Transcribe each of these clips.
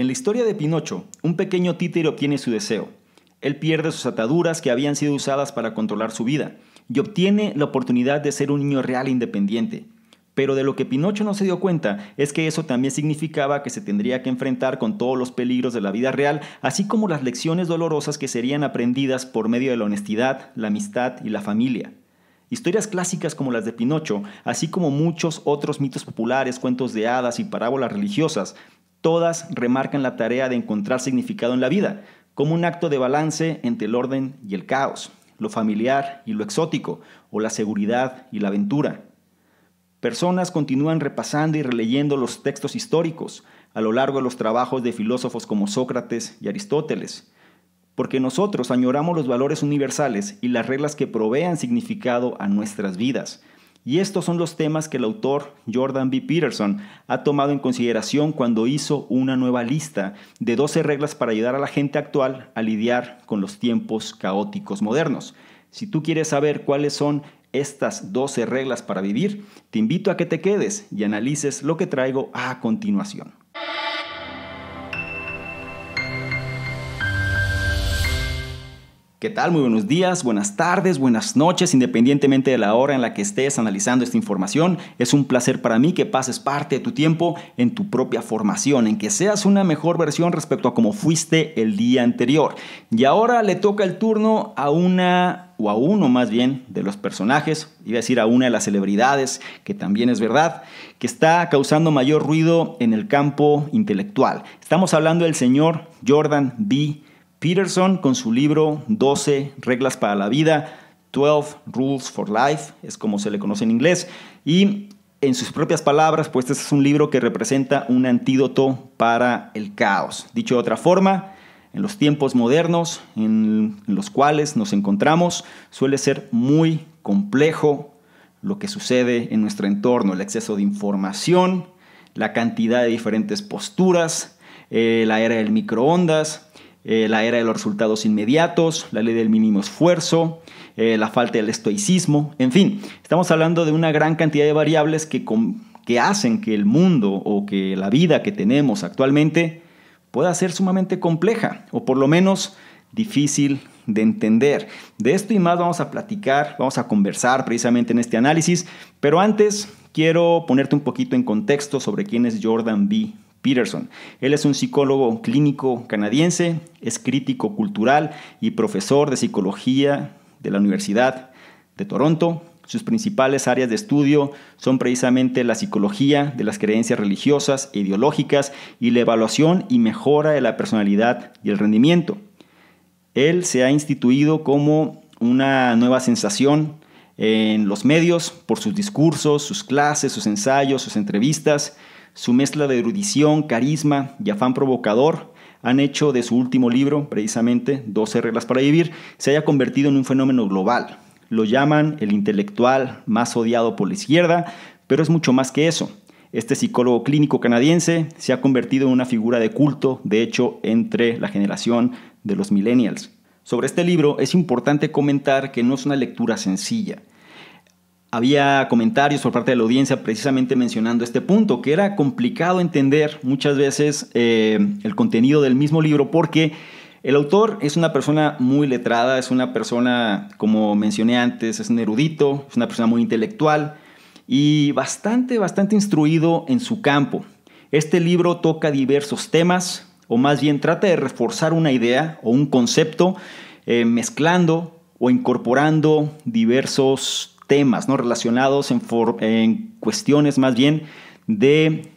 En la historia de Pinocho, un pequeño títere obtiene su deseo. Él pierde sus ataduras que habían sido usadas para controlar su vida y obtiene la oportunidad de ser un niño real e independiente. Pero de lo que Pinocho no se dio cuenta es que eso también significaba que se tendría que enfrentar con todos los peligros de la vida real, así como las lecciones dolorosas que serían aprendidas por medio de la honestidad, la amistad y la familia. Historias clásicas como las de Pinocho, así como muchos otros mitos populares, cuentos de hadas y parábolas religiosas, Todas remarcan la tarea de encontrar significado en la vida, como un acto de balance entre el orden y el caos, lo familiar y lo exótico, o la seguridad y la aventura. Personas continúan repasando y releyendo los textos históricos a lo largo de los trabajos de filósofos como Sócrates y Aristóteles, porque nosotros añoramos los valores universales y las reglas que provean significado a nuestras vidas, y estos son los temas que el autor Jordan B. Peterson ha tomado en consideración cuando hizo una nueva lista de 12 reglas para ayudar a la gente actual a lidiar con los tiempos caóticos modernos. Si tú quieres saber cuáles son estas 12 reglas para vivir, te invito a que te quedes y analices lo que traigo a continuación. ¿Qué tal? Muy buenos días, buenas tardes, buenas noches, independientemente de la hora en la que estés analizando esta información. Es un placer para mí que pases parte de tu tiempo en tu propia formación, en que seas una mejor versión respecto a cómo fuiste el día anterior. Y ahora le toca el turno a una o a uno más bien de los personajes, iba a decir a una de las celebridades, que también es verdad, que está causando mayor ruido en el campo intelectual. Estamos hablando del señor Jordan B. Peterson con su libro 12 Reglas para la Vida, 12 Rules for Life, es como se le conoce en inglés, y en sus propias palabras, pues este es un libro que representa un antídoto para el caos. Dicho de otra forma, en los tiempos modernos en los cuales nos encontramos, suele ser muy complejo lo que sucede en nuestro entorno, el exceso de información, la cantidad de diferentes posturas, eh, la era del microondas, eh, la era de los resultados inmediatos, la ley del mínimo esfuerzo, eh, la falta del estoicismo, en fin, estamos hablando de una gran cantidad de variables que hacen que el mundo o que la vida que tenemos actualmente pueda ser sumamente compleja o por lo menos difícil de entender. De esto y más vamos a platicar, vamos a conversar precisamente en este análisis, pero antes quiero ponerte un poquito en contexto sobre quién es Jordan B. Peterson. Él es un psicólogo clínico canadiense, es crítico cultural y profesor de psicología de la Universidad de Toronto. Sus principales áreas de estudio son precisamente la psicología de las creencias religiosas e ideológicas y la evaluación y mejora de la personalidad y el rendimiento. Él se ha instituido como una nueva sensación en los medios por sus discursos, sus clases, sus ensayos, sus entrevistas. Su mezcla de erudición, carisma y afán provocador han hecho de su último libro, precisamente 12 reglas para vivir, se haya convertido en un fenómeno global. Lo llaman el intelectual más odiado por la izquierda, pero es mucho más que eso. Este psicólogo clínico canadiense se ha convertido en una figura de culto, de hecho, entre la generación de los millennials. Sobre este libro es importante comentar que no es una lectura sencilla había comentarios por parte de la audiencia precisamente mencionando este punto, que era complicado entender muchas veces eh, el contenido del mismo libro porque el autor es una persona muy letrada, es una persona, como mencioné antes, es un erudito, es una persona muy intelectual y bastante, bastante instruido en su campo. Este libro toca diversos temas, o más bien trata de reforzar una idea o un concepto, eh, mezclando o incorporando diversos temas ¿no? relacionados en, cuestiones más bien de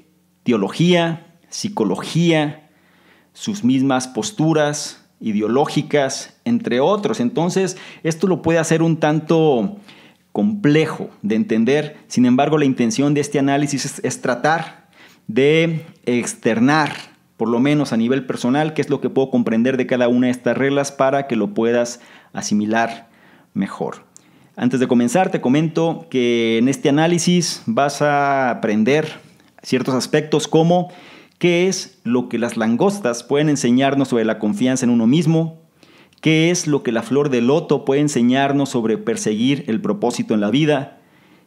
teología, psicología, sus mismas posturas ideológicas, entre otros. Entonces, esto lo puede hacer un tanto complejo de entender. Sin embargo, la intención de este análisis es, es, tratar de externar, por lo menos a nivel personal, qué es lo que puedo comprender de cada una de estas reglas para que lo puedas asimilar mejor. Antes de comenzar, te comento que en este análisis vas a aprender ciertos aspectos como qué es lo que las langostas pueden enseñarnos sobre la confianza en uno mismo, qué es lo que la flor de loto puede enseñarnos sobre perseguir el propósito en la vida,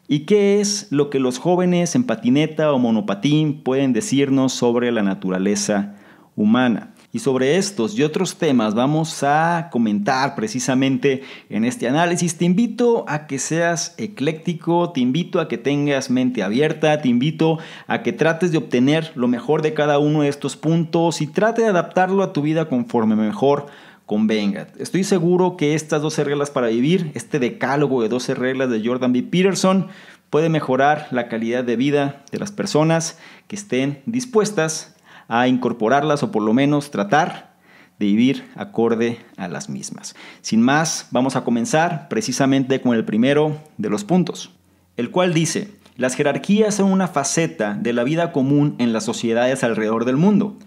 ¿Y qué es lo que los jóvenes en patineta o monopatín pueden decirnos sobre la naturaleza humana? Y sobre estos y otros temas vamos a comentar precisamente en este análisis. Te invito a que seas ecléctico, te invito a que tengas mente abierta, te invito a que trates de obtener lo mejor de cada uno de estos puntos y trate de adaptarlo a tu vida conforme mejor convenga. Estoy seguro que estas 12 reglas para vivir, este decálogo de 12 reglas de Jordan B. Peterson, puede mejorar la calidad de vida de las personas que estén dispuestas a incorporarlas o por lo menos tratar de vivir acorde a las mismas. Sin más, vamos a comenzar precisamente con el primero de los puntos, el cual dice, las jerarquías son una faceta de la vida común en las sociedades alrededor del mundo,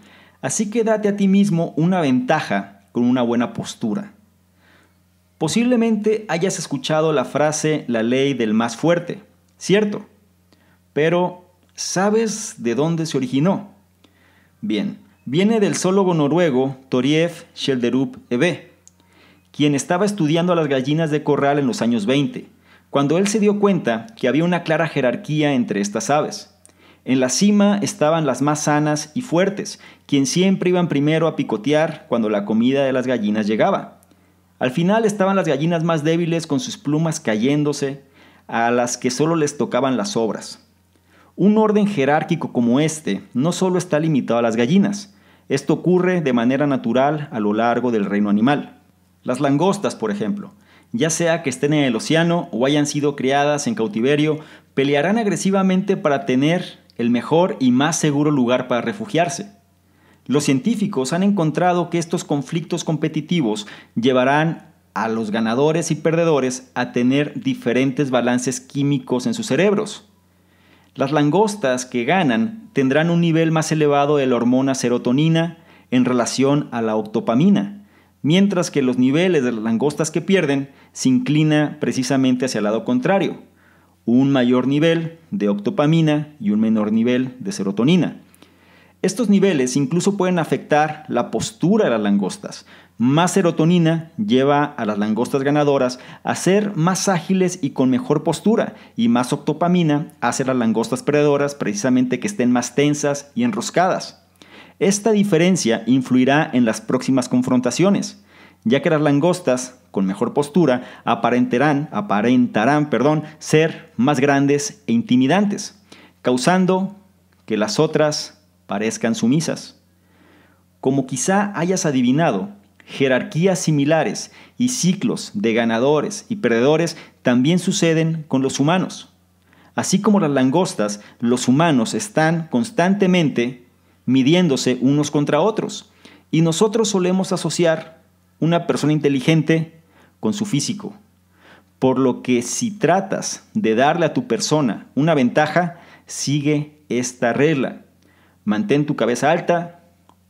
así que date a ti mismo una ventaja con una buena postura. Posiblemente hayas escuchado la frase la ley del más fuerte, ¿cierto? Pero, ¿sabes de dónde se originó? Bien, viene del zoólogo noruego Torief Schelderup Ebe, quien estaba estudiando a las gallinas de corral en los años 20, cuando él se dio cuenta que había una clara jerarquía entre estas aves. En la cima estaban las más sanas y fuertes, quien siempre iban primero a picotear cuando la comida de las gallinas llegaba. Al final estaban las gallinas más débiles con sus plumas cayéndose, a las que solo les tocaban las obras. Un orden jerárquico como este no solo está limitado a las gallinas, esto ocurre de manera natural a lo largo del reino animal. Las langostas, por ejemplo, ya sea que estén en el océano o hayan sido criadas en cautiverio, pelearán agresivamente para tener el mejor y más seguro lugar para refugiarse. Los científicos han encontrado que estos conflictos competitivos llevarán a los ganadores y perdedores a tener diferentes balances químicos en sus cerebros. Las langostas que ganan tendrán un nivel más elevado de la hormona serotonina en relación a la octopamina, mientras que los niveles de las langostas que pierden se inclina precisamente hacia el lado contrario, un mayor nivel de octopamina y un menor nivel de serotonina. Estos niveles incluso pueden afectar la postura de las langostas, más serotonina lleva a las langostas ganadoras a ser más ágiles y con mejor postura, y más octopamina hace a las langostas predadoras precisamente que estén más tensas y enroscadas. Esta diferencia influirá en las próximas confrontaciones, ya que las langostas, con mejor postura, aparentarán, aparentarán perdón, ser más grandes e intimidantes, causando que las otras parezcan sumisas. Como quizá hayas adivinado, jerarquías similares y ciclos de ganadores y perdedores también suceden con los humanos. Así como las langostas, los humanos están constantemente midiéndose unos contra otros. Y nosotros solemos asociar una persona inteligente con su físico. Por lo que si tratas de darle a tu persona una ventaja, sigue esta regla. Mantén tu cabeza alta,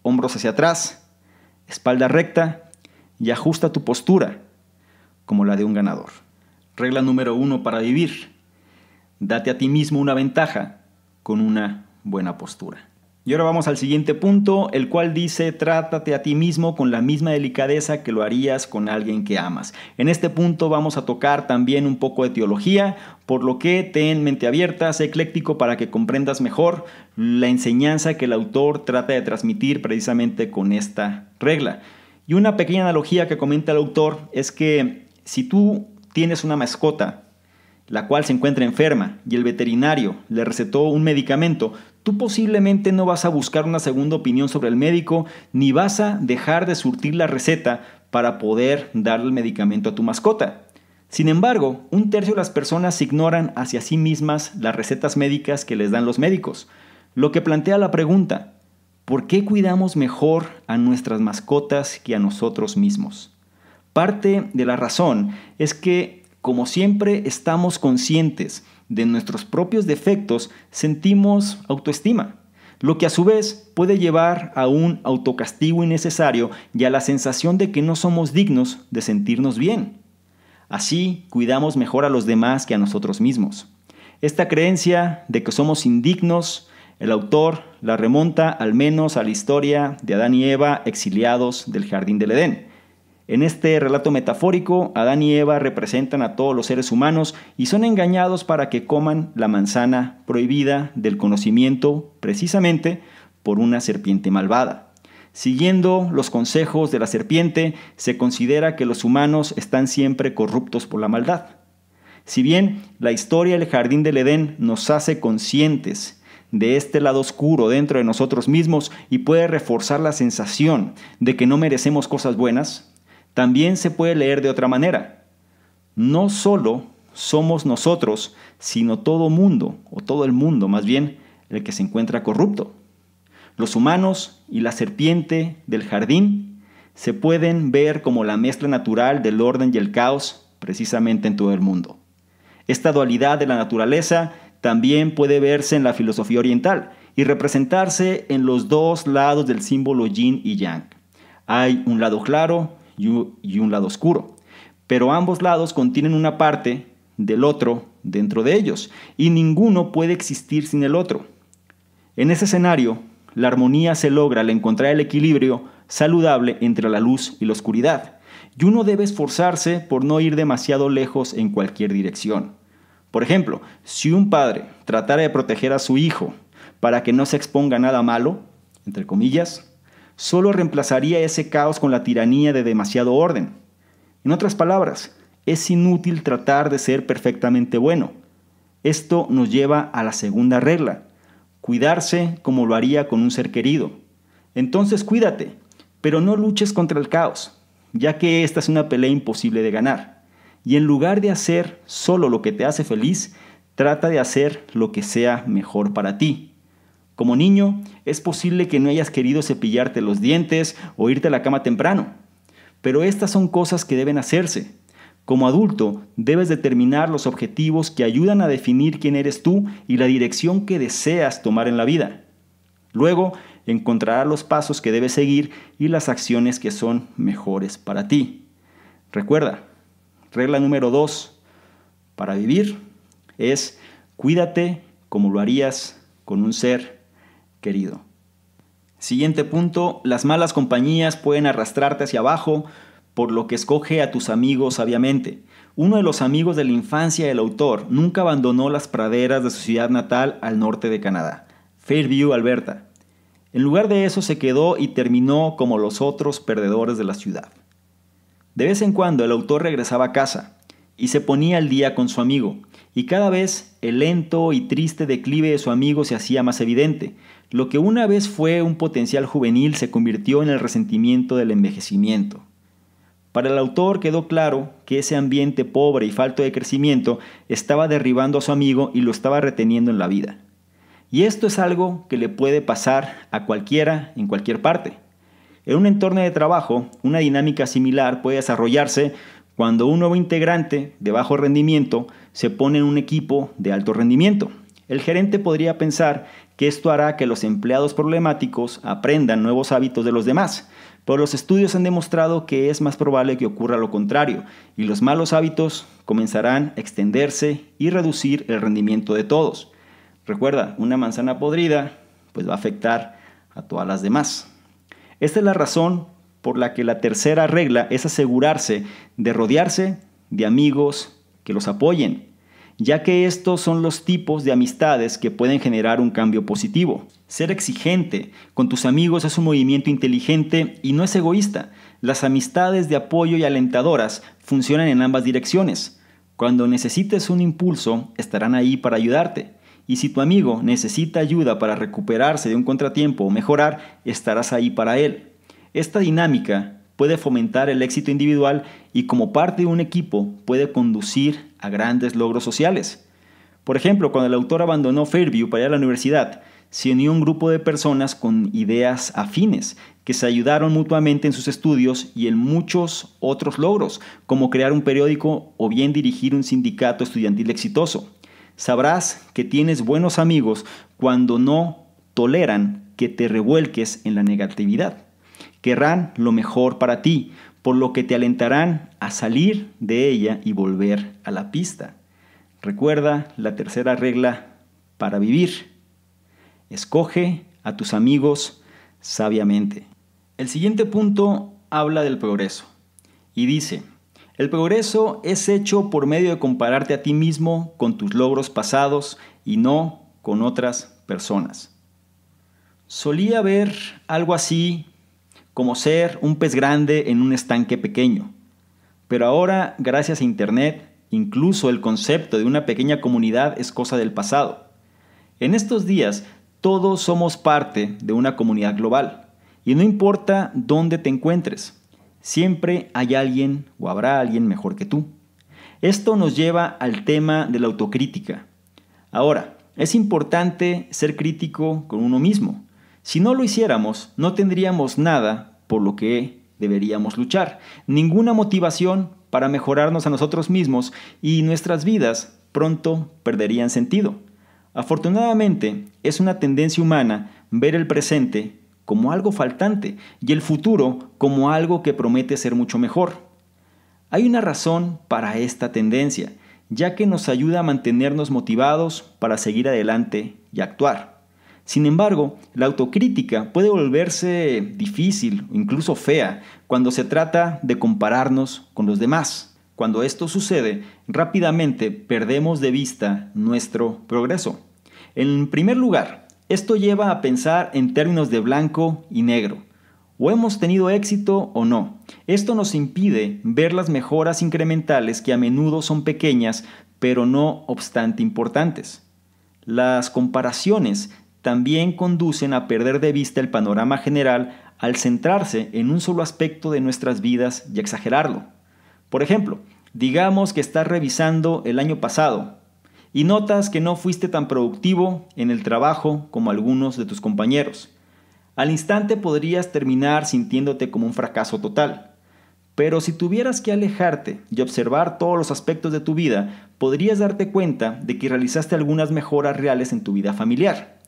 hombros hacia atrás, espalda recta y ajusta tu postura como la de un ganador. Regla número uno para vivir. Date a ti mismo una ventaja con una buena postura. Y ahora vamos al siguiente punto, el cual dice, trátate a ti mismo con la misma delicadeza que lo harías con alguien que amas. En este punto vamos a tocar también un poco de teología, por lo que ten mente abierta, sé ecléctico para que comprendas mejor la enseñanza que el autor trata de transmitir precisamente con esta regla. Y una pequeña analogía que comenta el autor es que si tú tienes una mascota, la cual se encuentra enferma, y el veterinario le recetó un medicamento, Tú posiblemente no vas a buscar una segunda opinión sobre el médico, ni vas a dejar de surtir la receta para poder darle el medicamento a tu mascota. Sin embargo, un tercio de las personas ignoran hacia sí mismas las recetas médicas que les dan los médicos, lo que plantea la pregunta, ¿por qué cuidamos mejor a nuestras mascotas que a nosotros mismos? Parte de la razón es que, como siempre, estamos conscientes de nuestros propios defectos sentimos autoestima, lo que a su vez puede llevar a un autocastigo innecesario y a la sensación de que no somos dignos de sentirnos bien. Así cuidamos mejor a los demás que a nosotros mismos. Esta creencia de que somos indignos, el autor la remonta al menos a la historia de Adán y Eva exiliados del jardín del Edén. En este relato metafórico, Adán y Eva representan a todos los seres humanos y son engañados para que coman la manzana prohibida del conocimiento precisamente por una serpiente malvada. Siguiendo los consejos de la serpiente, se considera que los humanos están siempre corruptos por la maldad. Si bien la historia del jardín del Edén nos hace conscientes de este lado oscuro dentro de nosotros mismos y puede reforzar la sensación de que no merecemos cosas buenas, también se puede leer de otra manera. No solo somos nosotros, sino todo mundo, o todo el mundo más bien, el que se encuentra corrupto. Los humanos y la serpiente del jardín se pueden ver como la mezcla natural del orden y el caos precisamente en todo el mundo. Esta dualidad de la naturaleza también puede verse en la filosofía oriental y representarse en los dos lados del símbolo yin y yang. Hay un lado claro y un lado oscuro. Pero ambos lados contienen una parte del otro dentro de ellos y ninguno puede existir sin el otro. En ese escenario, la armonía se logra al encontrar el equilibrio saludable entre la luz y la oscuridad, y uno debe esforzarse por no ir demasiado lejos en cualquier dirección. Por ejemplo, si un padre tratara de proteger a su hijo para que no se exponga nada malo, entre comillas, solo reemplazaría ese caos con la tiranía de demasiado orden. En otras palabras, es inútil tratar de ser perfectamente bueno. Esto nos lleva a la segunda regla, cuidarse como lo haría con un ser querido. Entonces cuídate, pero no luches contra el caos, ya que esta es una pelea imposible de ganar. Y en lugar de hacer solo lo que te hace feliz, trata de hacer lo que sea mejor para ti. Como niño, es posible que no hayas querido cepillarte los dientes o irte a la cama temprano, pero estas son cosas que deben hacerse. Como adulto, debes determinar los objetivos que ayudan a definir quién eres tú y la dirección que deseas tomar en la vida. Luego, encontrarás los pasos que debes seguir y las acciones que son mejores para ti. Recuerda, regla número 2 para vivir es cuídate como lo harías con un ser querido. Siguiente punto, las malas compañías pueden arrastrarte hacia abajo, por lo que escoge a tus amigos sabiamente. Uno de los amigos de la infancia del autor nunca abandonó las praderas de su ciudad natal al norte de Canadá, Fairview, Alberta. En lugar de eso se quedó y terminó como los otros perdedores de la ciudad. De vez en cuando el autor regresaba a casa y se ponía al día con su amigo, y cada vez el lento y triste declive de su amigo se hacía más evidente, lo que una vez fue un potencial juvenil se convirtió en el resentimiento del envejecimiento. Para el autor quedó claro que ese ambiente pobre y falto de crecimiento estaba derribando a su amigo y lo estaba reteniendo en la vida. Y esto es algo que le puede pasar a cualquiera en cualquier parte. En un entorno de trabajo, una dinámica similar puede desarrollarse cuando un nuevo integrante de bajo rendimiento se pone en un equipo de alto rendimiento. El gerente podría pensar que esto hará que los empleados problemáticos aprendan nuevos hábitos de los demás, pero los estudios han demostrado que es más probable que ocurra lo contrario, y los malos hábitos comenzarán a extenderse y reducir el rendimiento de todos. Recuerda, una manzana podrida pues va a afectar a todas las demás. Esta es la razón por la que la tercera regla es asegurarse de rodearse de amigos que los apoyen ya que estos son los tipos de amistades que pueden generar un cambio positivo. Ser exigente con tus amigos es un movimiento inteligente y no es egoísta. Las amistades de apoyo y alentadoras funcionan en ambas direcciones. Cuando necesites un impulso, estarán ahí para ayudarte. Y si tu amigo necesita ayuda para recuperarse de un contratiempo o mejorar, estarás ahí para él. Esta dinámica puede fomentar el éxito individual y como parte de un equipo puede conducir a grandes logros sociales. Por ejemplo, cuando el autor abandonó Fairview para ir a la universidad, se unió un grupo de personas con ideas afines que se ayudaron mutuamente en sus estudios y en muchos otros logros, como crear un periódico o bien dirigir un sindicato estudiantil exitoso. Sabrás que tienes buenos amigos cuando no toleran que te revuelques en la negatividad. Querrán lo mejor para ti, por lo que te alentarán a salir de ella y volver a la pista. Recuerda la tercera regla para vivir. Escoge a tus amigos sabiamente. El siguiente punto habla del progreso y dice, el progreso es hecho por medio de compararte a ti mismo con tus logros pasados y no con otras personas. Solía ver algo así como ser un pez grande en un estanque pequeño. Pero ahora, gracias a Internet, incluso el concepto de una pequeña comunidad es cosa del pasado. En estos días, todos somos parte de una comunidad global, y no importa dónde te encuentres, siempre hay alguien o habrá alguien mejor que tú. Esto nos lleva al tema de la autocrítica. Ahora, es importante ser crítico con uno mismo. Si no lo hiciéramos, no tendríamos nada por lo que deberíamos luchar. Ninguna motivación para mejorarnos a nosotros mismos y nuestras vidas pronto perderían sentido. Afortunadamente, es una tendencia humana ver el presente como algo faltante y el futuro como algo que promete ser mucho mejor. Hay una razón para esta tendencia, ya que nos ayuda a mantenernos motivados para seguir adelante y actuar. Sin embargo, la autocrítica puede volverse difícil o incluso fea cuando se trata de compararnos con los demás. Cuando esto sucede, rápidamente perdemos de vista nuestro progreso. En primer lugar, esto lleva a pensar en términos de blanco y negro. O hemos tenido éxito o no. Esto nos impide ver las mejoras incrementales que a menudo son pequeñas, pero no obstante importantes. Las comparaciones también conducen a perder de vista el panorama general al centrarse en un solo aspecto de nuestras vidas y exagerarlo. Por ejemplo, digamos que estás revisando el año pasado y notas que no fuiste tan productivo en el trabajo como algunos de tus compañeros. Al instante podrías terminar sintiéndote como un fracaso total. Pero si tuvieras que alejarte y observar todos los aspectos de tu vida, podrías darte cuenta de que realizaste algunas mejoras reales en tu vida familiar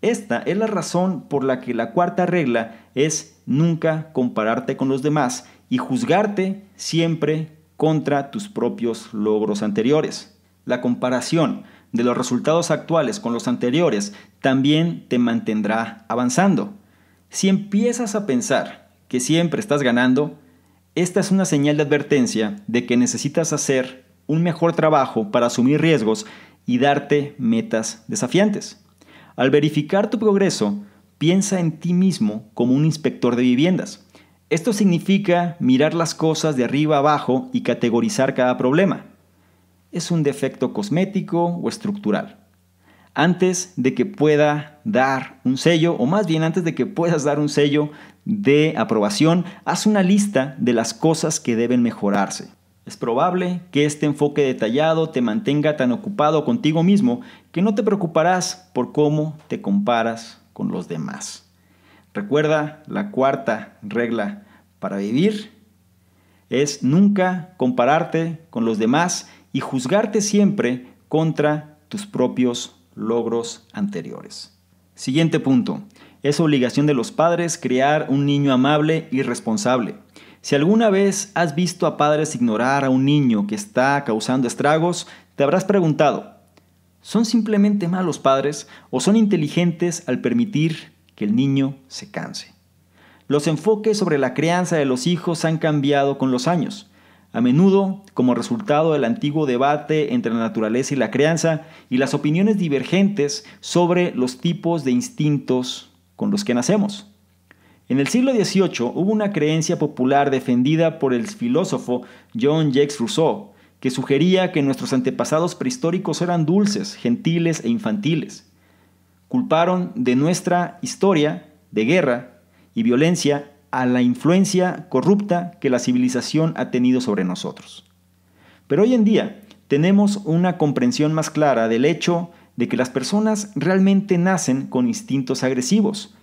esta es la razón por la que la cuarta regla es nunca compararte con los demás y juzgarte siempre contra tus propios logros anteriores. La comparación de los resultados actuales con los anteriores también te mantendrá avanzando. Si empiezas a pensar que siempre estás ganando, esta es una señal de advertencia de que necesitas hacer un mejor trabajo para asumir riesgos y darte metas desafiantes. Al verificar tu progreso, piensa en ti mismo como un inspector de viviendas. Esto significa mirar las cosas de arriba abajo y categorizar cada problema. ¿Es un defecto cosmético o estructural? Antes de que pueda dar un sello, o más bien antes de que puedas dar un sello de aprobación, haz una lista de las cosas que deben mejorarse. Es probable que este enfoque detallado te mantenga tan ocupado contigo mismo no te preocuparás por cómo te comparas con los demás. Recuerda la cuarta regla para vivir es nunca compararte con los demás y juzgarte siempre contra tus propios logros anteriores. Siguiente punto. Es obligación de los padres crear un niño amable y responsable. Si alguna vez has visto a padres ignorar a un niño que está causando estragos, te habrás preguntado, son simplemente malos padres o son inteligentes al permitir que el niño se canse. Los enfoques sobre la crianza de los hijos han cambiado con los años, a menudo como resultado del antiguo debate entre la naturaleza y la crianza y las opiniones divergentes sobre los tipos de instintos con los que nacemos. En el siglo XVIII hubo una creencia popular defendida por el filósofo John Jacques Rousseau, que sugería que nuestros antepasados prehistóricos eran dulces, gentiles e infantiles. Culparon de nuestra historia de guerra y violencia a la influencia corrupta que la civilización ha tenido sobre nosotros. Pero hoy en día tenemos una comprensión más clara del hecho de que las personas realmente nacen con instintos agresivos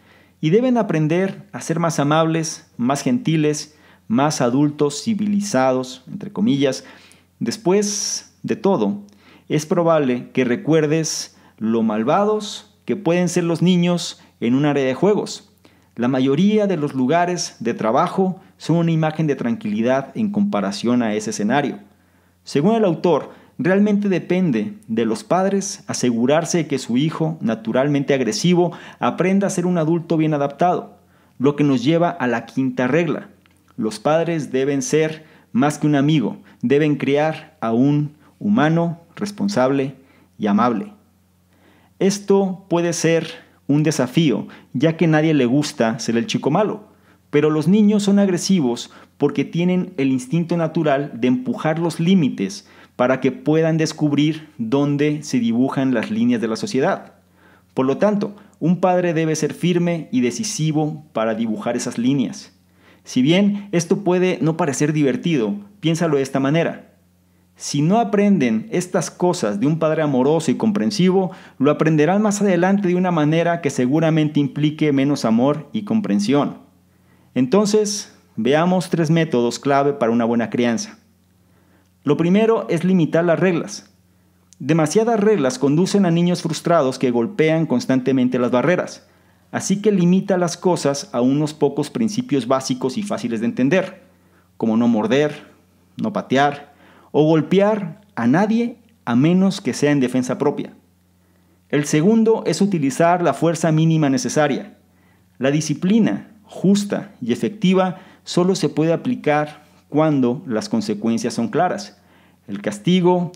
y deben aprender a ser más amables, más gentiles, más adultos, civilizados, entre comillas, Después de todo, es probable que recuerdes lo malvados que pueden ser los niños en un área de juegos. La mayoría de los lugares de trabajo son una imagen de tranquilidad en comparación a ese escenario. Según el autor, realmente depende de los padres asegurarse de que su hijo, naturalmente agresivo, aprenda a ser un adulto bien adaptado, lo que nos lleva a la quinta regla. Los padres deben ser más que un amigo, deben criar a un humano, responsable y amable. Esto puede ser un desafío, ya que nadie le gusta ser el chico malo, pero los niños son agresivos porque tienen el instinto natural de empujar los límites para que puedan descubrir dónde se dibujan las líneas de la sociedad. Por lo tanto, un padre debe ser firme y decisivo para dibujar esas líneas. Si bien esto puede no parecer divertido, piénsalo de esta manera. Si no aprenden estas cosas de un padre amoroso y comprensivo, lo aprenderán más adelante de una manera que seguramente implique menos amor y comprensión. Entonces, veamos tres métodos clave para una buena crianza. Lo primero es limitar las reglas. Demasiadas reglas conducen a niños frustrados que golpean constantemente las barreras. Así que limita las cosas a unos pocos principios básicos y fáciles de entender, como no morder, no patear o golpear a nadie a menos que sea en defensa propia. El segundo es utilizar la fuerza mínima necesaria. La disciplina justa y efectiva solo se puede aplicar cuando las consecuencias son claras. El castigo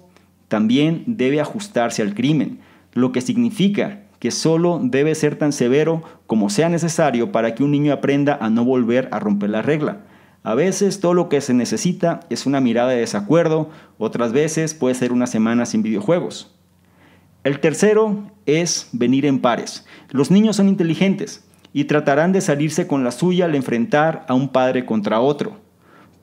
también debe ajustarse al crimen, lo que significa que solo debe ser tan severo como sea necesario para que un niño aprenda a no volver a romper la regla. A veces todo lo que se necesita es una mirada de desacuerdo, otras veces puede ser una semana sin videojuegos. El tercero es venir en pares. Los niños son inteligentes y tratarán de salirse con la suya al enfrentar a un padre contra otro,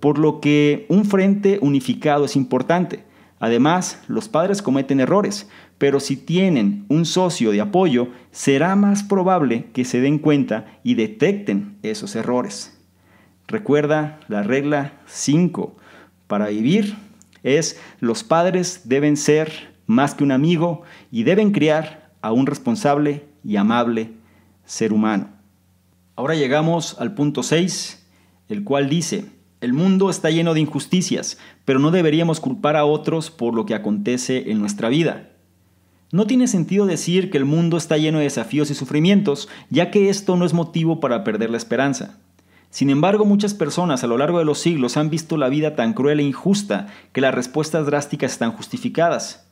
por lo que un frente unificado es importante. Además, los padres cometen errores, pero si tienen un socio de apoyo, será más probable que se den cuenta y detecten esos errores. Recuerda la regla 5. Para vivir es los padres deben ser más que un amigo y deben criar a un responsable y amable ser humano. Ahora llegamos al punto 6, el cual dice, el mundo está lleno de injusticias, pero no deberíamos culpar a otros por lo que acontece en nuestra vida. No tiene sentido decir que el mundo está lleno de desafíos y sufrimientos, ya que esto no es motivo para perder la esperanza. Sin embargo, muchas personas a lo largo de los siglos han visto la vida tan cruel e injusta que las respuestas drásticas están justificadas.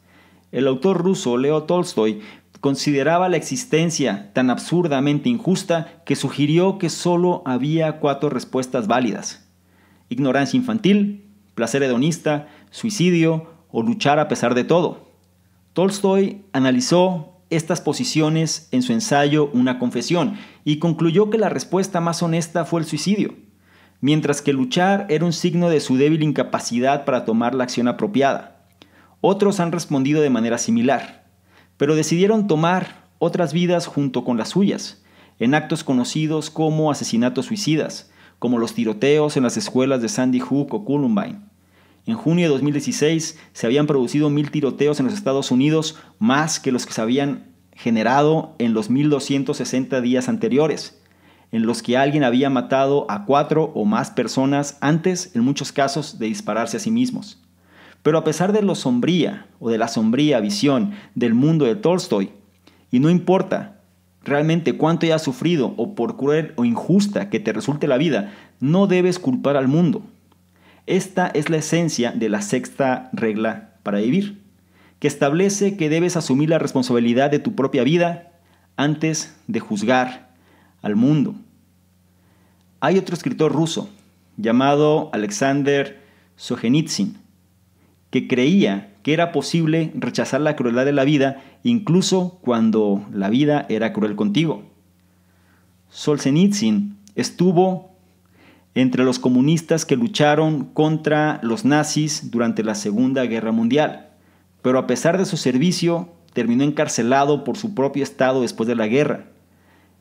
El autor ruso Leo Tolstoy consideraba la existencia tan absurdamente injusta que sugirió que solo había cuatro respuestas válidas. Ignorancia infantil, placer hedonista, suicidio o luchar a pesar de todo. Tolstoy analizó estas posiciones en su ensayo Una confesión y concluyó que la respuesta más honesta fue el suicidio, mientras que luchar era un signo de su débil incapacidad para tomar la acción apropiada. Otros han respondido de manera similar, pero decidieron tomar otras vidas junto con las suyas, en actos conocidos como asesinatos suicidas, como los tiroteos en las escuelas de Sandy Hook o Columbine. En junio de 2016 se habían producido mil tiroteos en los Estados Unidos, más que los que se habían generado en los 1260 días anteriores, en los que alguien había matado a cuatro o más personas antes, en muchos casos, de dispararse a sí mismos. Pero a pesar de lo sombría o de la sombría visión del mundo de Tolstoy, y no importa realmente cuánto hayas sufrido o por cruel o injusta que te resulte la vida, no debes culpar al mundo. Esta es la esencia de la sexta regla para vivir, que establece que debes asumir la responsabilidad de tu propia vida antes de juzgar al mundo. Hay otro escritor ruso llamado Alexander Solzhenitsyn que creía que era posible rechazar la crueldad de la vida incluso cuando la vida era cruel contigo. Solzhenitsyn estuvo entre los comunistas que lucharon contra los nazis durante la Segunda Guerra Mundial. Pero a pesar de su servicio, terminó encarcelado por su propio estado después de la guerra.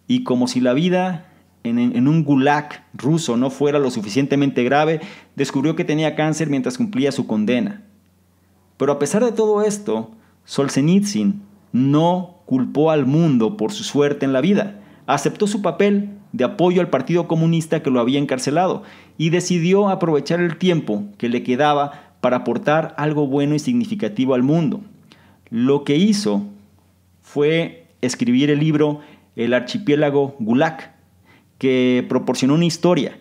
Y como si la vida en, un gulag ruso no fuera lo suficientemente grave, descubrió que tenía cáncer mientras cumplía su condena. Pero a pesar de todo esto, Solzhenitsyn no culpó al mundo por su suerte en la vida aceptó su papel de apoyo al Partido Comunista que lo había encarcelado y decidió aprovechar el tiempo que le quedaba para aportar algo bueno y significativo al mundo. Lo que hizo fue escribir el libro El archipiélago Gulag, que proporcionó una historia,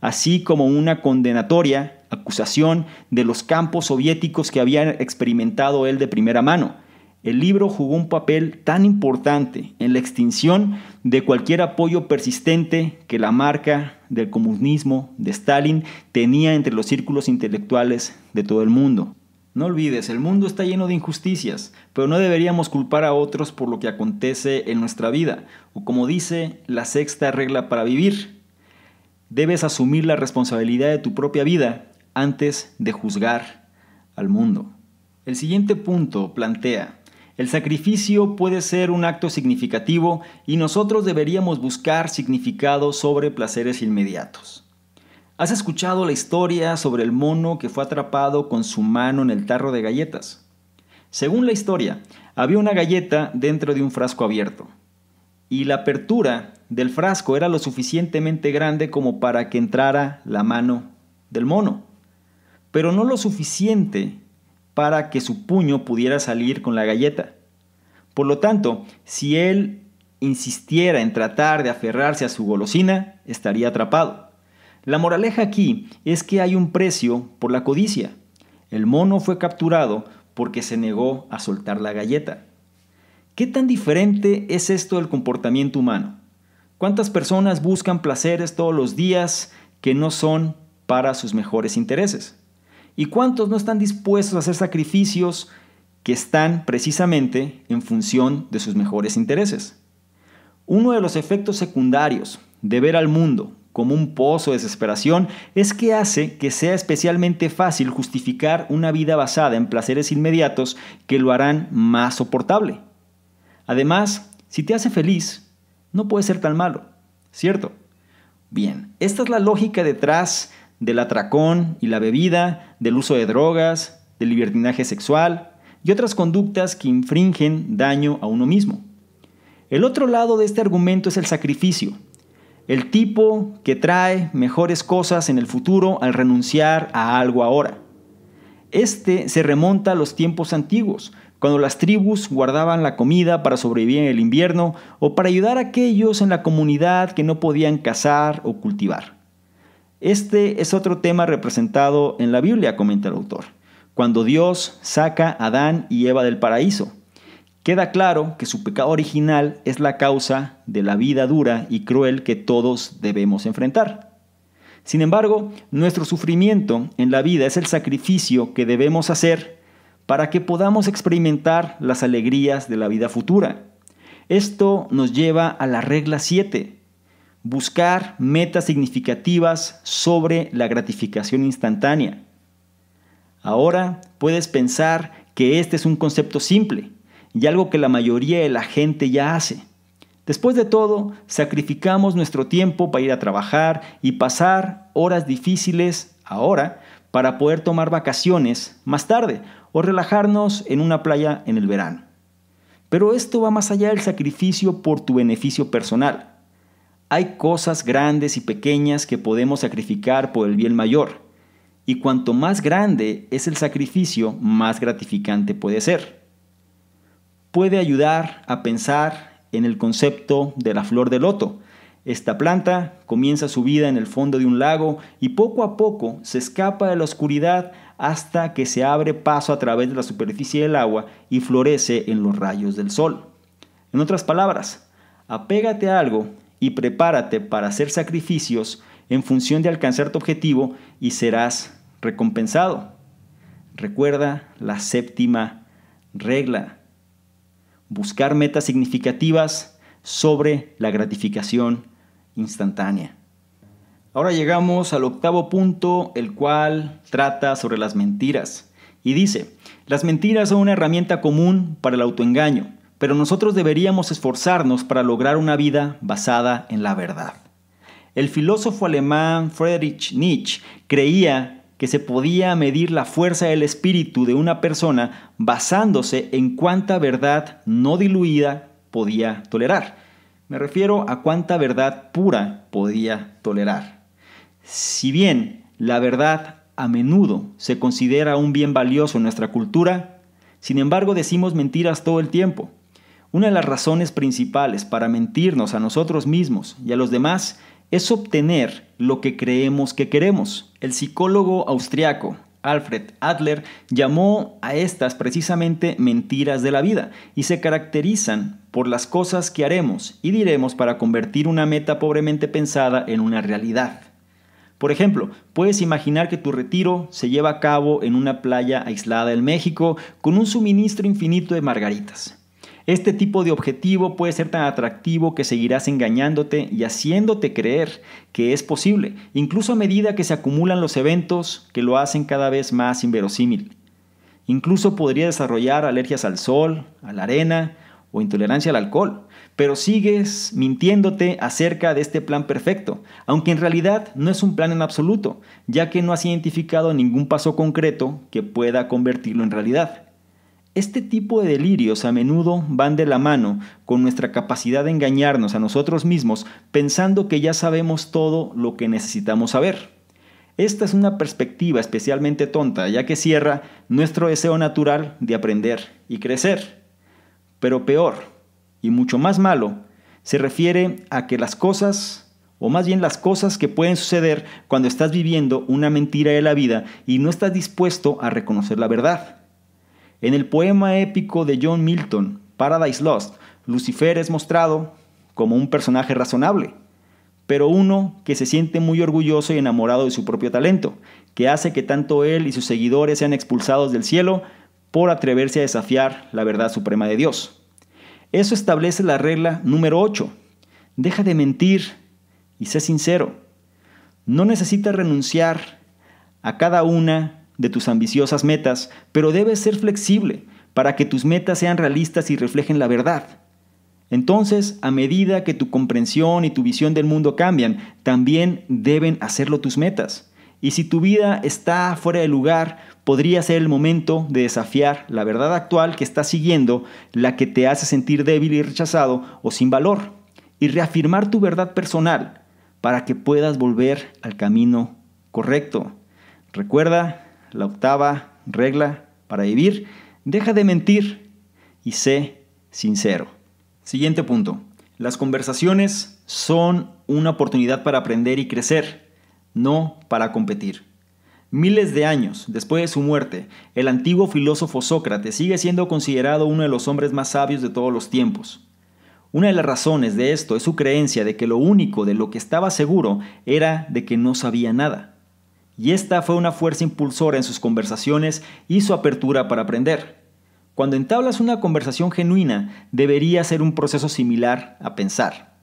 así como una condenatoria acusación de los campos soviéticos que había experimentado él de primera mano el libro jugó un papel tan importante en la extinción de cualquier apoyo persistente que la marca del comunismo de Stalin tenía entre los círculos intelectuales de todo el mundo. No olvides, el mundo está lleno de injusticias, pero no deberíamos culpar a otros por lo que acontece en nuestra vida, o como dice la sexta regla para vivir, debes asumir la responsabilidad de tu propia vida antes de juzgar al mundo. El siguiente punto plantea el sacrificio puede ser un acto significativo y nosotros deberíamos buscar significado sobre placeres inmediatos. ¿Has escuchado la historia sobre el mono que fue atrapado con su mano en el tarro de galletas? Según la historia, había una galleta dentro de un frasco abierto, y la apertura del frasco era lo suficientemente grande como para que entrara la mano del mono, pero no lo suficiente para que su puño pudiera salir con la galleta. Por lo tanto, si él insistiera en tratar de aferrarse a su golosina, estaría atrapado. La moraleja aquí es que hay un precio por la codicia. El mono fue capturado porque se negó a soltar la galleta. ¿Qué tan diferente es esto del comportamiento humano? ¿Cuántas personas buscan placeres todos los días que no son para sus mejores intereses? ¿Y cuántos no están dispuestos a hacer sacrificios que están precisamente en función de sus mejores intereses? Uno de los efectos secundarios de ver al mundo como un pozo de desesperación es que hace que sea especialmente fácil justificar una vida basada en placeres inmediatos que lo harán más soportable. Además, si te hace feliz, no puede ser tan malo, ¿cierto? Bien, esta es la lógica detrás del atracón y la bebida, del uso de drogas, del libertinaje sexual y otras conductas que infringen daño a uno mismo. El otro lado de este argumento es el sacrificio, el tipo que trae mejores cosas en el futuro al renunciar a algo ahora. Este se remonta a los tiempos antiguos, cuando las tribus guardaban la comida para sobrevivir en el invierno o para ayudar a aquellos en la comunidad que no podían cazar o cultivar. Este es otro tema representado en la Biblia, comenta el autor, cuando Dios saca a Adán y Eva del paraíso. Queda claro que su pecado original es la causa de la vida dura y cruel que todos debemos enfrentar. Sin embargo, nuestro sufrimiento en la vida es el sacrificio que debemos hacer para que podamos experimentar las alegrías de la vida futura. Esto nos lleva a la regla 7, buscar metas significativas sobre la gratificación instantánea. Ahora puedes pensar que este es un concepto simple y algo que la mayoría de la gente ya hace. Después de todo, sacrificamos nuestro tiempo para ir a trabajar y pasar horas difíciles ahora para poder tomar vacaciones más tarde o relajarnos en una playa en el verano. Pero esto va más allá del sacrificio por tu beneficio personal. Hay cosas grandes y pequeñas que podemos sacrificar por el bien mayor, y cuanto más grande es el sacrificio, más gratificante puede ser. Puede ayudar a pensar en el concepto de la flor de loto. Esta planta comienza su vida en el fondo de un lago y poco a poco se escapa de la oscuridad hasta que se abre paso a través de la superficie del agua y florece en los rayos del sol. En otras palabras, apégate a algo y prepárate para hacer sacrificios en función de alcanzar tu objetivo y serás recompensado. Recuerda la séptima regla. Buscar metas significativas sobre la gratificación instantánea. Ahora llegamos al octavo punto, el cual trata sobre las mentiras. Y dice, las mentiras son una herramienta común para el autoengaño pero nosotros deberíamos esforzarnos para lograr una vida basada en la verdad. El filósofo alemán Friedrich Nietzsche creía que se podía medir la fuerza del espíritu de una persona basándose en cuánta verdad no diluida podía tolerar. Me refiero a cuánta verdad pura podía tolerar. Si bien la verdad a menudo se considera un bien valioso en nuestra cultura, sin embargo decimos mentiras todo el tiempo una de las razones principales para mentirnos a nosotros mismos y a los demás es obtener lo que creemos que queremos. El psicólogo austriaco Alfred Adler llamó a estas precisamente mentiras de la vida y se caracterizan por las cosas que haremos y diremos para convertir una meta pobremente pensada en una realidad. Por ejemplo, puedes imaginar que tu retiro se lleva a cabo en una playa aislada en México con un suministro infinito de margaritas. Este tipo de objetivo puede ser tan atractivo que seguirás engañándote y haciéndote creer que es posible, incluso a medida que se acumulan los eventos que lo hacen cada vez más inverosímil. Incluso podría desarrollar alergias al sol, a la arena o intolerancia al alcohol, pero sigues mintiéndote acerca de este plan perfecto, aunque en realidad no es un plan en absoluto, ya que no has identificado ningún paso concreto que pueda convertirlo en realidad. Este tipo de delirios a menudo van de la mano con nuestra capacidad de engañarnos a nosotros mismos pensando que ya sabemos todo lo que necesitamos saber. Esta es una perspectiva especialmente tonta, ya que cierra nuestro deseo natural de aprender y crecer. Pero peor, y mucho más malo, se refiere a que las cosas, o más bien las cosas que pueden suceder cuando estás viviendo una mentira de la vida y no estás dispuesto a reconocer la verdad. En el poema épico de John Milton, Paradise Lost, Lucifer es mostrado como un personaje razonable, pero uno que se siente muy orgulloso y enamorado de su propio talento, que hace que tanto él y sus seguidores sean expulsados del cielo por atreverse a desafiar la verdad suprema de Dios. Eso establece la regla número 8. Deja de mentir y sé sincero. No necesitas renunciar a cada una de tus ambiciosas metas, pero debes ser flexible para que tus metas sean realistas y reflejen la verdad. Entonces, a medida que tu comprensión y tu visión del mundo cambian, también deben hacerlo tus metas. Y si tu vida está fuera de lugar, podría ser el momento de desafiar la verdad actual que estás siguiendo, la que te hace sentir débil y rechazado o sin valor, y reafirmar tu verdad personal para que puedas volver al camino correcto. Recuerda la octava regla para vivir, deja de mentir y sé sincero. Siguiente punto. Las conversaciones son una oportunidad para aprender y crecer, no para competir. Miles de años después de su muerte, el antiguo filósofo Sócrates sigue siendo considerado uno de los hombres más sabios de todos los tiempos. Una de las razones de esto es su creencia de que lo único de lo que estaba seguro era de que no sabía nada y esta fue una fuerza impulsora en sus conversaciones y su apertura para aprender. Cuando entablas una conversación genuina, debería ser un proceso similar a pensar.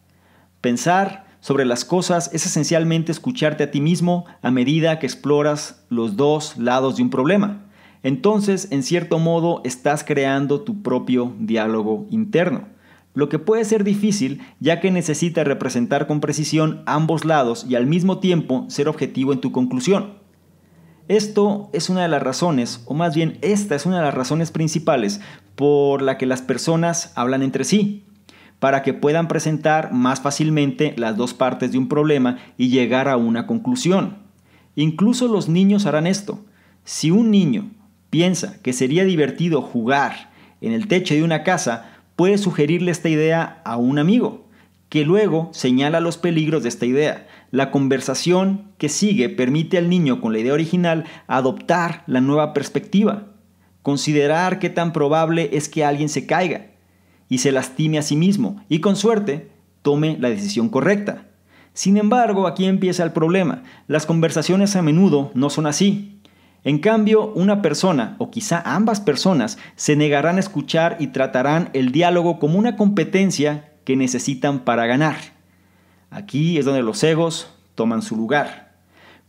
Pensar sobre las cosas es esencialmente escucharte a ti mismo a medida que exploras los dos lados de un problema. Entonces, en cierto modo, estás creando tu propio diálogo interno lo que puede ser difícil ya que necesita representar con precisión ambos lados y al mismo tiempo ser objetivo en tu conclusión. Esto es una de las razones, o más bien esta es una de las razones principales por la que las personas hablan entre sí, para que puedan presentar más fácilmente las dos partes de un problema y llegar a una conclusión. Incluso los niños harán esto. Si un niño piensa que sería divertido jugar en el techo de una casa, Puede sugerirle esta idea a un amigo, que luego señala los peligros de esta idea. La conversación que sigue permite al niño con la idea original adoptar la nueva perspectiva, considerar qué tan probable es que alguien se caiga y se lastime a sí mismo y con suerte tome la decisión correcta. Sin embargo, aquí empieza el problema. Las conversaciones a menudo no son así. En cambio, una persona, o quizá ambas personas, se negarán a escuchar y tratarán el diálogo como una competencia que necesitan para ganar. Aquí es donde los egos toman su lugar,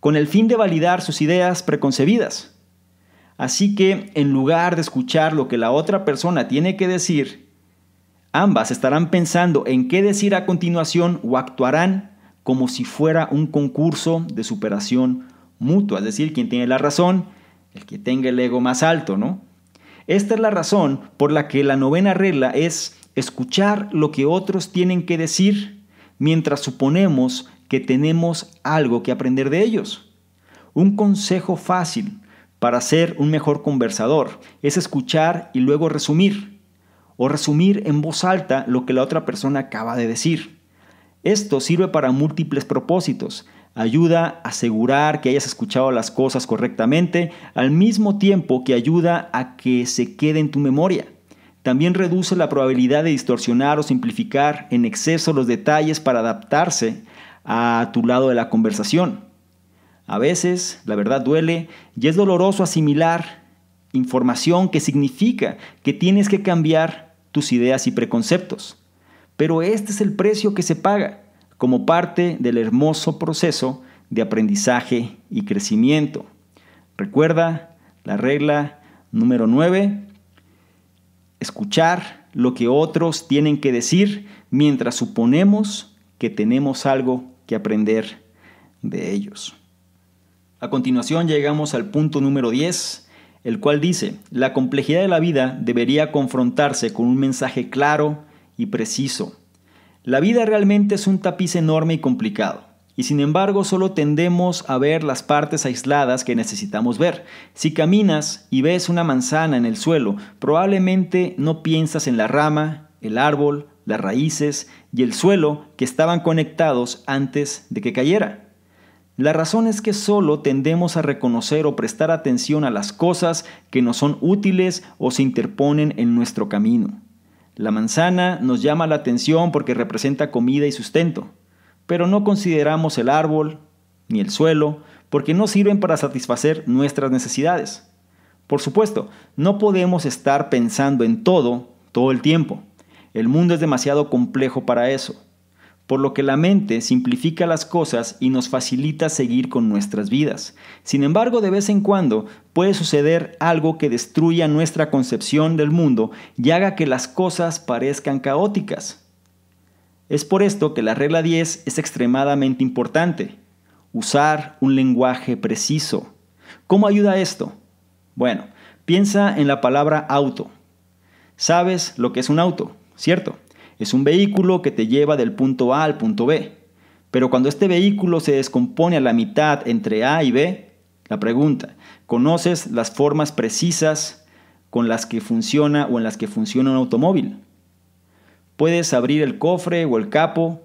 con el fin de validar sus ideas preconcebidas. Así que, en lugar de escuchar lo que la otra persona tiene que decir, ambas estarán pensando en qué decir a continuación o actuarán como si fuera un concurso de superación mutua, es decir, quien tiene la razón, el que tenga el ego más alto, ¿no? Esta es la razón por la que la novena regla es escuchar lo que otros tienen que decir mientras suponemos que tenemos algo que aprender de ellos. Un consejo fácil para ser un mejor conversador es escuchar y luego resumir, o resumir en voz alta lo que la otra persona acaba de decir. Esto sirve para múltiples propósitos, Ayuda a asegurar que hayas escuchado las cosas correctamente, al mismo tiempo que ayuda a que se quede en tu memoria. También reduce la probabilidad de distorsionar o simplificar en exceso los detalles para adaptarse a tu lado de la conversación. A veces, la verdad duele y es doloroso asimilar información que significa que tienes que cambiar tus ideas y preconceptos. Pero este es el precio que se paga como parte del hermoso proceso de aprendizaje y crecimiento. Recuerda la regla número 9, escuchar lo que otros tienen que decir mientras suponemos que tenemos algo que aprender de ellos. A continuación llegamos al punto número 10, el cual dice, la complejidad de la vida debería confrontarse con un mensaje claro y preciso la vida realmente es un tapiz enorme y complicado, y sin embargo solo tendemos a ver las partes aisladas que necesitamos ver. Si caminas y ves una manzana en el suelo, probablemente no piensas en la rama, el árbol, las raíces y el suelo que estaban conectados antes de que cayera. La razón es que solo tendemos a reconocer o prestar atención a las cosas que nos son útiles o se interponen en nuestro camino. La manzana nos llama la atención porque representa comida y sustento, pero no consideramos el árbol ni el suelo porque no sirven para satisfacer nuestras necesidades. Por supuesto, no podemos estar pensando en todo todo el tiempo. El mundo es demasiado complejo para eso por lo que la mente simplifica las cosas y nos facilita seguir con nuestras vidas. Sin embargo, de vez en cuando puede suceder algo que destruya nuestra concepción del mundo y haga que las cosas parezcan caóticas. Es por esto que la regla 10 es extremadamente importante. Usar un lenguaje preciso. ¿Cómo ayuda esto? Bueno, piensa en la palabra auto. Sabes lo que es un auto, ¿cierto? Es un vehículo que te lleva del punto A al punto B. Pero cuando este vehículo se descompone a la mitad entre A y B, la pregunta, ¿conoces las formas precisas con las que funciona o en las que funciona un automóvil? Puedes abrir el cofre o el capo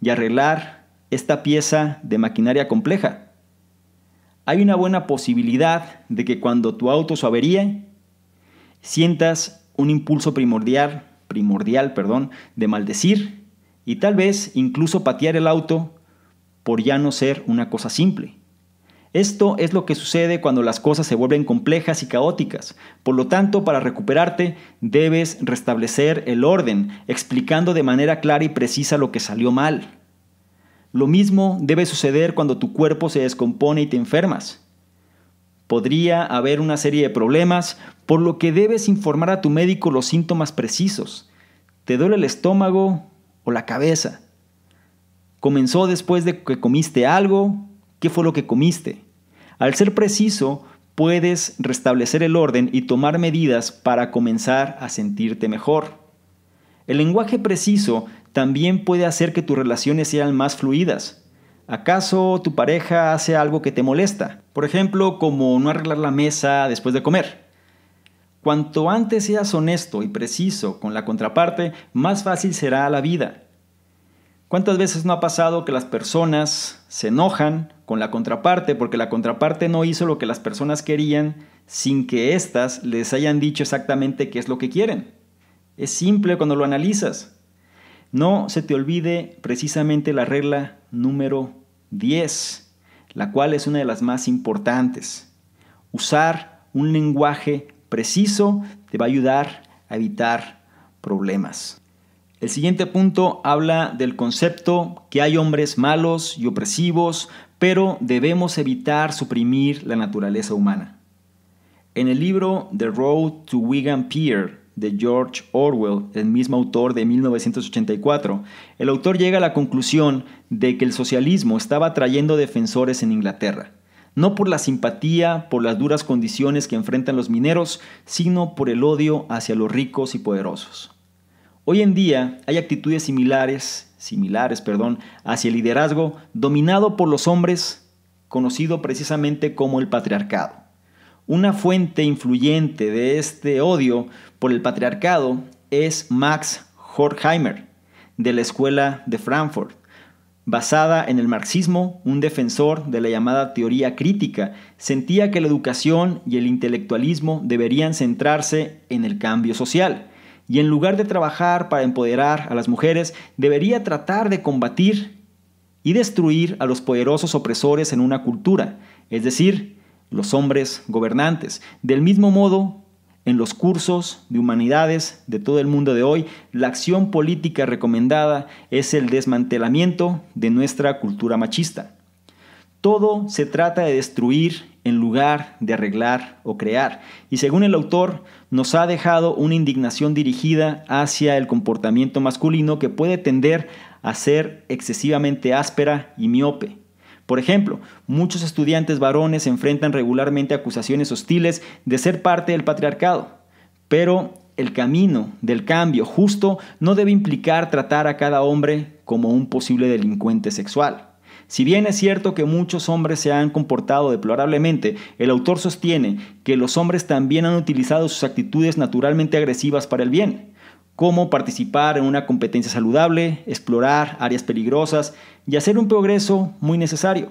y arreglar esta pieza de maquinaria compleja. Hay una buena posibilidad de que cuando tu auto se sientas un impulso primordial primordial, perdón, de maldecir y tal vez incluso patear el auto por ya no ser una cosa simple. Esto es lo que sucede cuando las cosas se vuelven complejas y caóticas. Por lo tanto, para recuperarte, debes restablecer el orden, explicando de manera clara y precisa lo que salió mal. Lo mismo debe suceder cuando tu cuerpo se descompone y te enfermas. Podría haber una serie de problemas, por lo que debes informar a tu médico los síntomas precisos. ¿Te duele el estómago o la cabeza? ¿Comenzó después de que comiste algo? ¿Qué fue lo que comiste? Al ser preciso, puedes restablecer el orden y tomar medidas para comenzar a sentirte mejor. El lenguaje preciso también puede hacer que tus relaciones sean más fluidas. ¿Acaso tu pareja hace algo que te molesta? Por ejemplo, como no arreglar la mesa después de comer. Cuanto antes seas honesto y preciso con la contraparte, más fácil será la vida. ¿Cuántas veces no ha pasado que las personas se enojan con la contraparte porque la contraparte no hizo lo que las personas querían sin que éstas les hayan dicho exactamente qué es lo que quieren? Es simple cuando lo analizas. No se te olvide precisamente la regla número 10, la cual es una de las más importantes. Usar un lenguaje preciso te va a ayudar a evitar problemas. El siguiente punto habla del concepto que hay hombres malos y opresivos, pero debemos evitar suprimir la naturaleza humana. En el libro The Road to Wigan Pier de George Orwell, el mismo autor de 1984, el autor llega a la conclusión de que el socialismo estaba atrayendo defensores en Inglaterra, no por la simpatía, por las duras condiciones que enfrentan los mineros, sino por el odio hacia los ricos y poderosos. Hoy en día hay actitudes similares, similares, perdón, hacia el liderazgo dominado por los hombres, conocido precisamente como el patriarcado. Una fuente influyente de este odio por el patriarcado es Max Horkheimer, de la Escuela de Frankfurt. Basada en el marxismo, un defensor de la llamada teoría crítica sentía que la educación y el intelectualismo deberían centrarse en el cambio social, y en lugar de trabajar para empoderar a las mujeres, debería tratar de combatir y destruir a los poderosos opresores en una cultura, es decir, los hombres gobernantes. Del mismo modo, en los cursos de humanidades de todo el mundo de hoy, la acción política recomendada es el desmantelamiento de nuestra cultura machista. Todo se trata de destruir en lugar de arreglar o crear. Y según el autor, nos ha dejado una indignación dirigida hacia el comportamiento masculino que puede tender a ser excesivamente áspera y miope, por ejemplo, muchos estudiantes varones enfrentan regularmente acusaciones hostiles de ser parte del patriarcado, pero el camino del cambio justo no debe implicar tratar a cada hombre como un posible delincuente sexual. Si bien es cierto que muchos hombres se han comportado deplorablemente, el autor sostiene que los hombres también han utilizado sus actitudes naturalmente agresivas para el bien, como participar en una competencia saludable, explorar áreas peligrosas, y hacer un progreso muy necesario.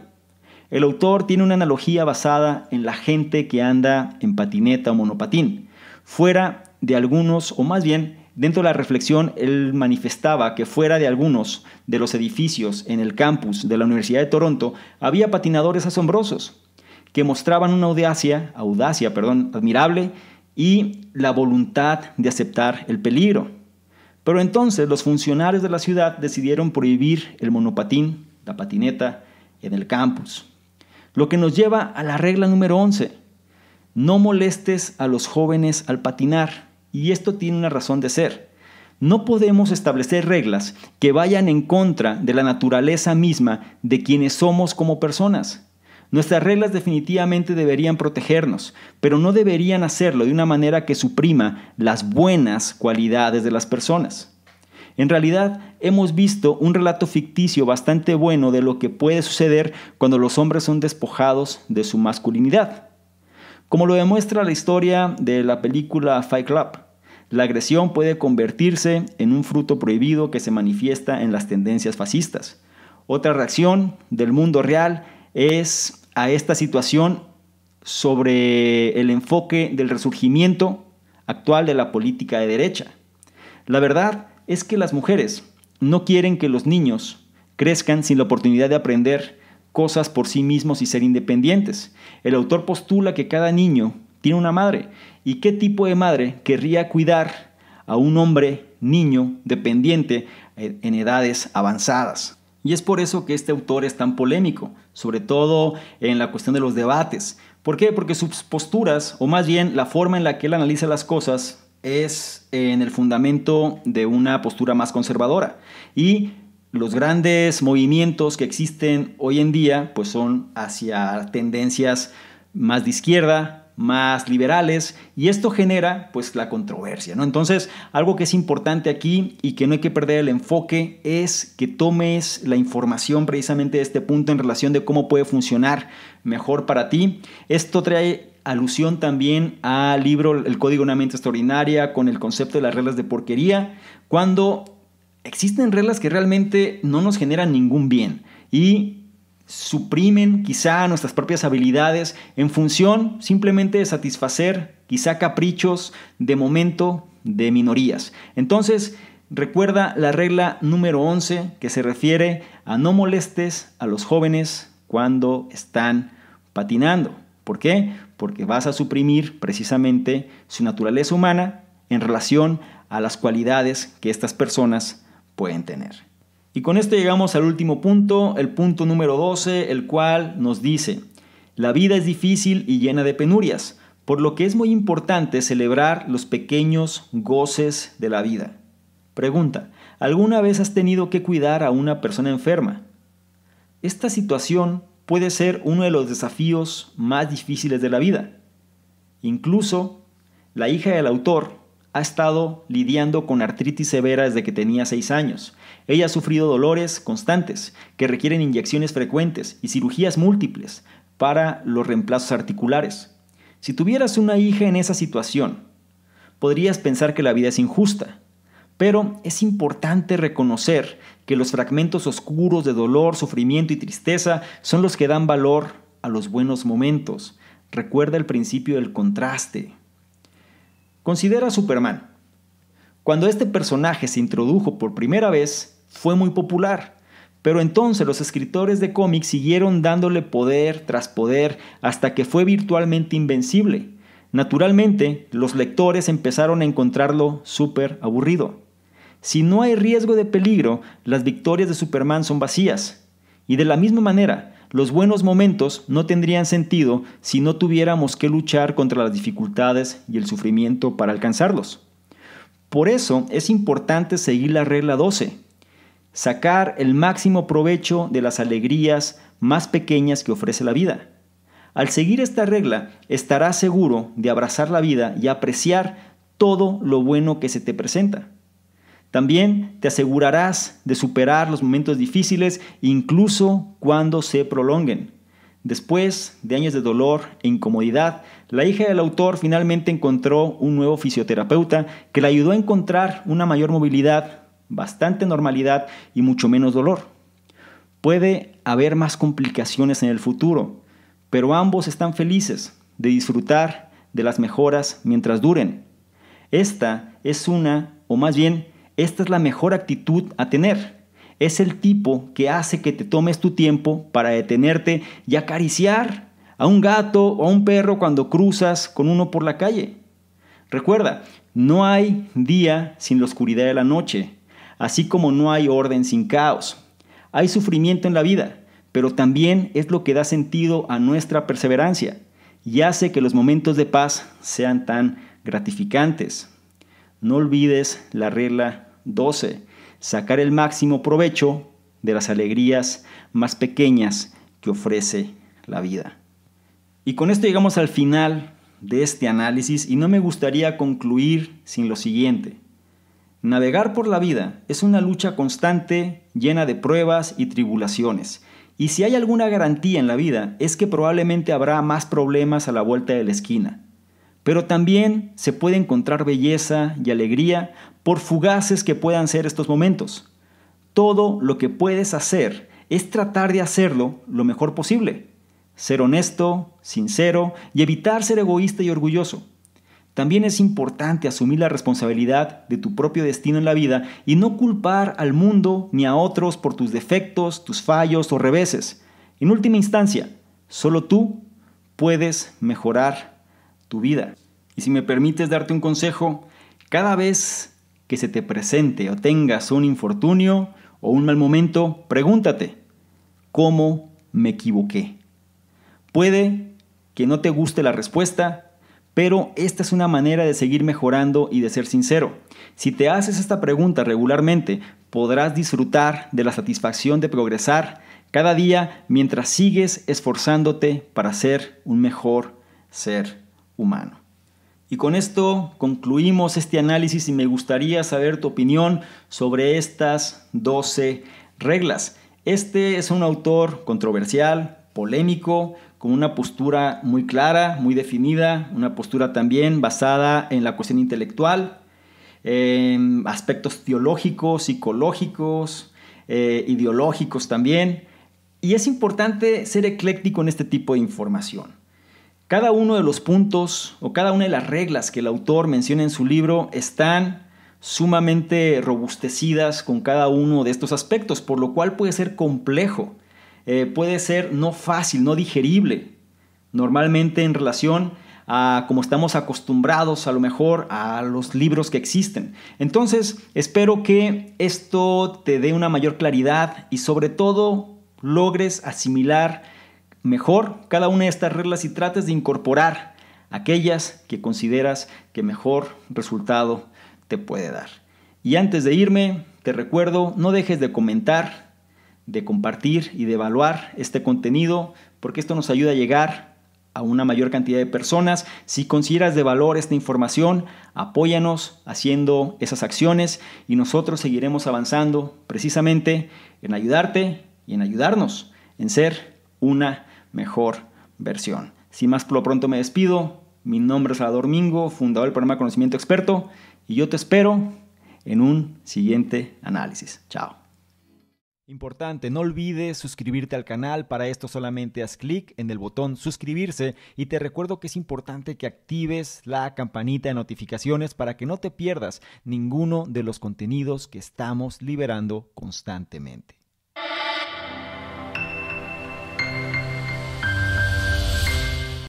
El autor tiene una analogía basada en la gente que anda en patineta o monopatín. Fuera de algunos, o más bien, dentro de la reflexión, él manifestaba que fuera de algunos de los edificios en el campus de la Universidad de Toronto había patinadores asombrosos que mostraban una audacia, audacia, perdón, admirable y la voluntad de aceptar el peligro. Pero entonces los funcionarios de la ciudad decidieron prohibir el monopatín, la patineta, en el campus. Lo que nos lleva a la regla número 11. No molestes a los jóvenes al patinar. Y esto tiene una razón de ser. No podemos establecer reglas que vayan en contra de la naturaleza misma de quienes somos como personas. Nuestras reglas definitivamente deberían protegernos, pero no deberían hacerlo de una manera que suprima las buenas cualidades de las personas. En realidad, hemos visto un relato ficticio bastante bueno de lo que puede suceder cuando los hombres son despojados de su masculinidad. Como lo demuestra la historia de la película Fight Club, la agresión puede convertirse en un fruto prohibido que se manifiesta en las tendencias fascistas. Otra reacción del mundo real es a esta situación sobre el enfoque del resurgimiento actual de la política de derecha. La verdad es que las mujeres no quieren que los niños crezcan sin la oportunidad de aprender cosas por sí mismos y ser independientes. El autor postula que cada niño tiene una madre. ¿Y qué tipo de madre querría cuidar a un hombre niño dependiente eh, en edades avanzadas? Y es por eso que este autor es tan polémico, sobre todo en la cuestión de los debates. ¿Por qué? Porque sus posturas, o más bien la forma en la que él analiza las cosas, es en el fundamento de una postura más conservadora. Y los grandes movimientos que existen hoy en día, pues son hacia tendencias más de izquierda, más liberales y esto genera pues la controversia, ¿no? Entonces, algo que es importante aquí y que no hay que perder el enfoque es que tomes la información precisamente de este punto en relación de cómo puede funcionar mejor para ti. Esto trae alusión también al libro El Código de una Mente Extraordinaria con el concepto de las reglas de porquería, cuando existen reglas que realmente no nos generan ningún bien y suprimen quizá nuestras propias habilidades en función simplemente de satisfacer quizá caprichos de momento de minorías. Entonces, recuerda la regla número 11 que se refiere a no molestes a los jóvenes cuando están patinando. ¿Por qué? Porque vas a suprimir precisamente su naturaleza humana en relación a las cualidades que estas personas pueden tener. Y con esto llegamos al último punto, el punto número 12, el cual nos dice, la vida es difícil y llena de penurias, por lo que es muy importante celebrar los pequeños goces de la vida. Pregunta, ¿alguna vez has tenido que cuidar a una persona enferma? Esta situación puede ser uno de los desafíos más difíciles de la vida. Incluso, la hija del autor ha estado lidiando con artritis severa desde que tenía 6 años. Ella ha sufrido dolores constantes que requieren inyecciones frecuentes y cirugías múltiples para los reemplazos articulares. Si tuvieras una hija en esa situación, podrías pensar que la vida es injusta, pero es importante reconocer que los fragmentos oscuros de dolor, sufrimiento y tristeza son los que dan valor a los buenos momentos. Recuerda el principio del contraste. Considera a Superman. Cuando este personaje se introdujo por primera vez, fue muy popular, pero entonces los escritores de cómics siguieron dándole poder tras poder hasta que fue virtualmente invencible. Naturalmente, los lectores empezaron a encontrarlo súper aburrido. Si no hay riesgo de peligro, las victorias de Superman son vacías. Y de la misma manera, los buenos momentos no tendrían sentido si no tuviéramos que luchar contra las dificultades y el sufrimiento para alcanzarlos. Por eso es importante seguir la regla 12, sacar el máximo provecho de las alegrías más pequeñas que ofrece la vida. Al seguir esta regla, estarás seguro de abrazar la vida y apreciar todo lo bueno que se te presenta. También te asegurarás de superar los momentos difíciles incluso cuando se prolonguen. Después de años de dolor e incomodidad, la hija del autor finalmente encontró un nuevo fisioterapeuta que la ayudó a encontrar una mayor movilidad, bastante normalidad y mucho menos dolor. Puede haber más complicaciones en el futuro, pero ambos están felices de disfrutar de las mejoras mientras duren. Esta es una, o más bien, esta es la mejor actitud a tener. Es el tipo que hace que te tomes tu tiempo para detenerte y acariciar a un gato o a un perro cuando cruzas con uno por la calle. Recuerda, no hay día sin la oscuridad de la noche, así como no hay orden sin caos. Hay sufrimiento en la vida, pero también es lo que da sentido a nuestra perseverancia y hace que los momentos de paz sean tan gratificantes. No olvides la regla 12. Sacar el máximo provecho de las alegrías más pequeñas que ofrece la vida. Y con esto llegamos al final de este análisis y no me gustaría concluir sin lo siguiente. Navegar por la vida es una lucha constante llena de pruebas y tribulaciones. Y si hay alguna garantía en la vida es que probablemente habrá más problemas a la vuelta de la esquina. Pero también se puede encontrar belleza y alegría por fugaces que puedan ser estos momentos. Todo lo que puedes hacer es tratar de hacerlo lo mejor posible. Ser honesto, sincero y evitar ser egoísta y orgulloso. También es importante asumir la responsabilidad de tu propio destino en la vida y no culpar al mundo ni a otros por tus defectos, tus fallos o reveses. En última instancia, solo tú puedes mejorar tu vida. Y si me permites darte un consejo, cada vez que se te presente o tengas un infortunio o un mal momento, pregúntate, ¿cómo me equivoqué? Puede que no te guste la respuesta, pero esta es una manera de seguir mejorando y de ser sincero. Si te haces esta pregunta regularmente, podrás disfrutar de la satisfacción de progresar cada día mientras sigues esforzándote para ser un mejor ser humano. Y con esto concluimos este análisis y me gustaría saber tu opinión sobre estas 12 reglas. Este es un autor controversial, polémico, con una postura muy clara, muy definida, una postura también basada en la cuestión intelectual, en aspectos teológicos, psicológicos, eh, ideológicos también. Y es importante ser ecléctico en este tipo de información. Cada uno de los puntos o cada una de las reglas que el autor menciona en su libro están sumamente robustecidas con cada uno de estos aspectos, por lo cual puede ser complejo, eh, puede ser no fácil, no digerible, normalmente en relación a como estamos acostumbrados a lo mejor a los libros que existen. Entonces, espero que esto te dé una mayor claridad y sobre todo logres asimilar mejor cada una de estas reglas y trates de incorporar aquellas que consideras que mejor resultado te puede dar. Y antes de irme, te recuerdo, no dejes de comentar, de compartir y de evaluar este contenido, porque esto nos ayuda a llegar a una mayor cantidad de personas. Si consideras de valor esta información, apóyanos haciendo esas acciones y nosotros seguiremos avanzando precisamente en ayudarte y en ayudarnos en ser una mejor versión. Sin más, por lo pronto me despido. Mi nombre es Salvador Mingo, fundador del programa Conocimiento Experto, y yo te espero en un siguiente análisis. Chao. Importante, no olvides suscribirte al canal, para esto solamente haz clic en el botón suscribirse y te recuerdo que es importante que actives la campanita de notificaciones para que no te pierdas ninguno de los contenidos que estamos liberando constantemente.